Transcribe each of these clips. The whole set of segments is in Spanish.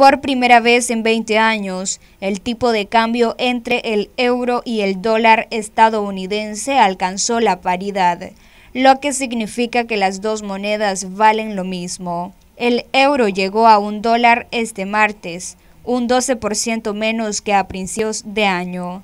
Por primera vez en 20 años, el tipo de cambio entre el euro y el dólar estadounidense alcanzó la paridad, lo que significa que las dos monedas valen lo mismo. El euro llegó a un dólar este martes, un 12% menos que a principios de año.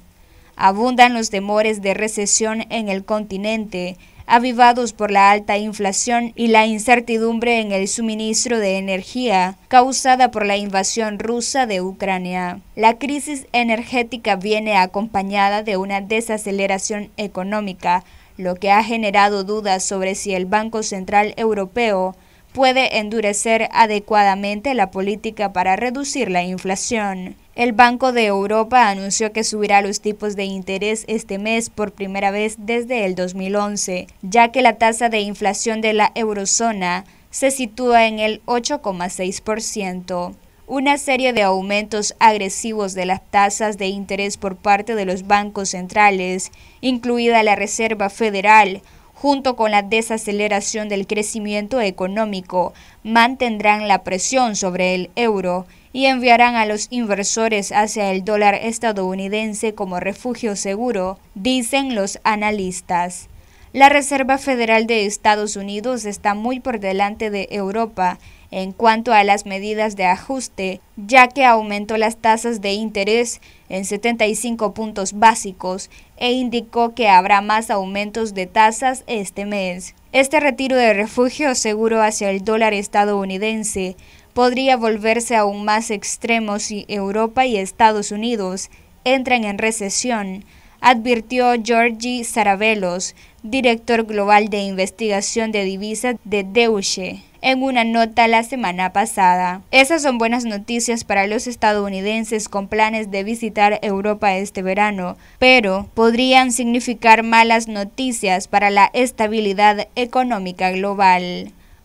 Abundan los temores de recesión en el continente, avivados por la alta inflación y la incertidumbre en el suministro de energía causada por la invasión rusa de Ucrania. La crisis energética viene acompañada de una desaceleración económica, lo que ha generado dudas sobre si el Banco Central Europeo puede endurecer adecuadamente la política para reducir la inflación. El Banco de Europa anunció que subirá los tipos de interés este mes por primera vez desde el 2011, ya que la tasa de inflación de la eurozona se sitúa en el 8,6%. Una serie de aumentos agresivos de las tasas de interés por parte de los bancos centrales, incluida la Reserva Federal, junto con la desaceleración del crecimiento económico, mantendrán la presión sobre el euro y enviarán a los inversores hacia el dólar estadounidense como refugio seguro, dicen los analistas. La Reserva Federal de Estados Unidos está muy por delante de Europa en cuanto a las medidas de ajuste, ya que aumentó las tasas de interés en 75 puntos básicos e indicó que habrá más aumentos de tasas este mes. Este retiro de refugio seguro hacia el dólar estadounidense podría volverse aún más extremo si Europa y Estados Unidos entran en recesión, advirtió Georgi Saravelos, director global de investigación de divisas de Deutsche, en una nota la semana pasada. Esas son buenas noticias para los estadounidenses con planes de visitar Europa este verano, pero podrían significar malas noticias para la estabilidad económica global.